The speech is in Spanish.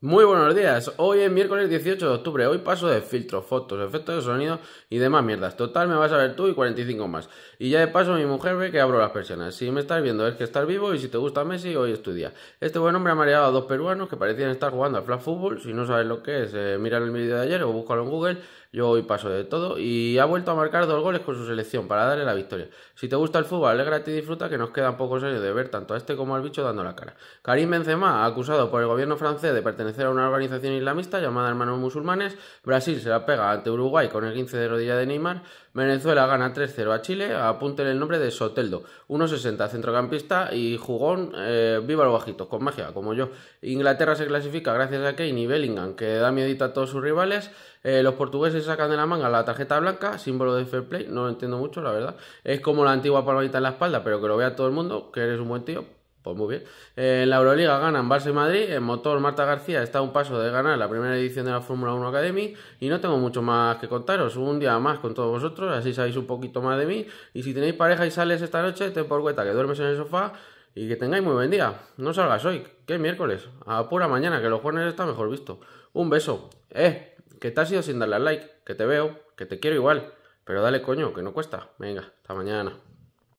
Muy buenos días, hoy es miércoles 18 de octubre, hoy paso de filtros, fotos, efectos de sonido y demás mierdas. Total, me vas a ver tú y 45 más. Y ya de paso mi mujer ve que abro las personas, Si me estás viendo es que estás vivo y si te gusta Messi, hoy es tu día. Este buen hombre ha mareado a dos peruanos que parecían estar jugando al flash fútbol. Si no sabes lo que es, eh, mira el vídeo de ayer o búscalo en Google. Yo hoy paso de todo y ha vuelto a marcar dos goles con su selección para darle la victoria. Si te gusta el fútbol, alégrate y disfruta que nos un poco años de ver tanto a este como al bicho dando la cara. Karim Benzema, acusado por el gobierno francés de pertenecer a una organización islamista llamada Hermanos Musulmanes, Brasil se la pega ante Uruguay con el 15 de rodilla de Neymar, Venezuela gana 3-0 a Chile, Apunten el nombre de Soteldo, 1.60 centrocampista y jugón eh, viva los bajitos, con magia, como yo. Inglaterra se clasifica gracias a Kane y Bellingham, que da miedito a todos sus rivales. Eh, los portugueses sacan de la manga la tarjeta blanca, símbolo de fair play, no lo entiendo mucho, la verdad. Es como la antigua palmadita en la espalda, pero que lo vea todo el mundo, que eres un buen tío, pues muy bien. en eh, la Euroliga ganan Barça y Madrid. En motor, Marta García está a un paso de ganar la primera edición de la Fórmula 1 Academy. Y no tengo mucho más que contaros. Un día más con todos vosotros, así sabéis un poquito más de mí. Y si tenéis pareja y sales esta noche, ten por cuenta que duermes en el sofá y que tengáis muy buen día. No salgas hoy, que es miércoles. A pura mañana, que los jueves está mejor visto. Un beso. Eh, que te has ido sin darle al like. Que te veo, que te quiero igual. Pero dale coño, que no cuesta. Venga, hasta mañana.